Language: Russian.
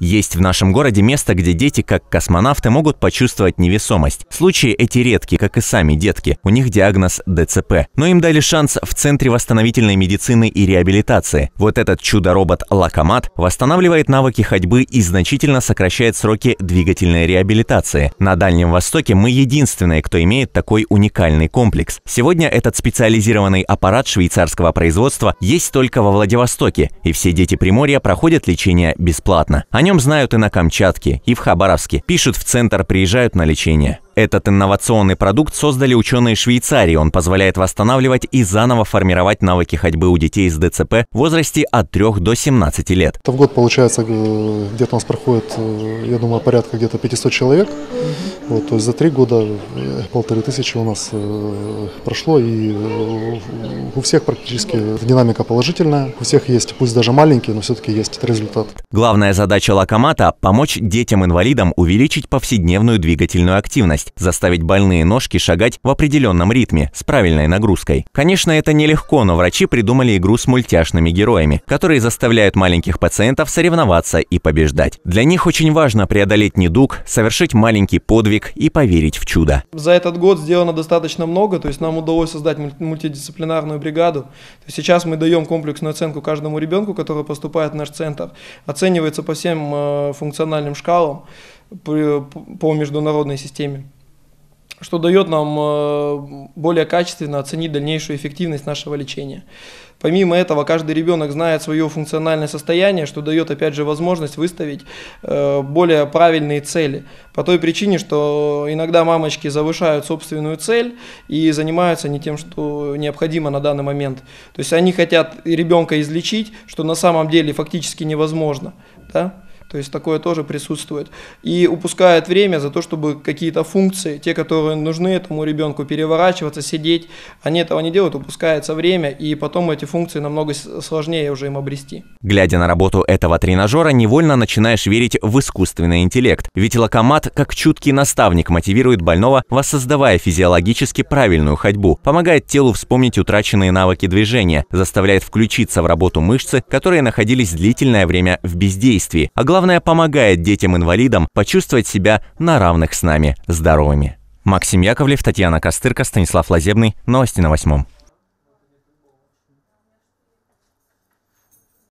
Есть в нашем городе место, где дети, как космонавты, могут почувствовать невесомость. Случаи эти редкие, как и сами детки. У них диагноз ДЦП. Но им дали шанс в Центре восстановительной медицины и реабилитации. Вот этот чудо-робот Лакомат восстанавливает навыки ходьбы и значительно сокращает сроки двигательной реабилитации. На Дальнем Востоке мы единственные, кто имеет такой уникальный комплекс. Сегодня этот специализированный аппарат швейцарского производства есть только во Владивостоке, и все дети Приморья проходят лечение бесплатно. Они нем знают и на Камчатке, и в Хабаровске. Пишут в центр, приезжают на лечение. Этот инновационный продукт создали ученые Швейцарии. Он позволяет восстанавливать и заново формировать навыки ходьбы у детей с ДЦП в возрасте от 3 до 17 лет. Это в год, получается, где-то у нас проходит, э, я думаю, порядка где-то 500 человек. Вот, то есть за три года э, полторы тысячи у нас э, прошло, и у всех практически динамика положительная. У всех есть, пусть даже маленький, но все-таки есть этот результат. Главная задача локомата – помочь детям-инвалидам увеличить повседневную двигательную активность способность заставить больные ножки шагать в определенном ритме с правильной нагрузкой. Конечно, это нелегко, но врачи придумали игру с мультяшными героями, которые заставляют маленьких пациентов соревноваться и побеждать. Для них очень важно преодолеть недуг, совершить маленький подвиг и поверить в чудо. За этот год сделано достаточно много, то есть нам удалось создать мультидисциплинарную бригаду. Сейчас мы даем комплексную оценку каждому ребенку, который поступает в наш центр. Оценивается по всем э, функциональным шкалам по международной системе что дает нам э, более качественно оценить дальнейшую эффективность нашего лечения. Помимо этого, каждый ребенок знает свое функциональное состояние, что дает, опять же, возможность выставить э, более правильные цели. По той причине, что иногда мамочки завышают собственную цель и занимаются не тем, что необходимо на данный момент. То есть они хотят ребенка излечить, что на самом деле фактически невозможно. Да? То есть такое тоже присутствует. И упускает время за то, чтобы какие-то функции, те, которые нужны этому ребенку, переворачиваться, сидеть, они этого не делают, упускается время, и потом эти функции намного сложнее уже им обрести. Глядя на работу этого тренажера, невольно начинаешь верить в искусственный интеллект. Ведь локомат, как чуткий наставник, мотивирует больного, воссоздавая физиологически правильную ходьбу, помогает телу вспомнить утраченные навыки движения, заставляет включиться в работу мышцы, которые находились длительное время в бездействии. А главное, главное, помогает детям-инвалидам почувствовать себя на равных с нами здоровыми. Максим Яковлев, Татьяна Костырка, Станислав Лазебный. Новости на восьмом.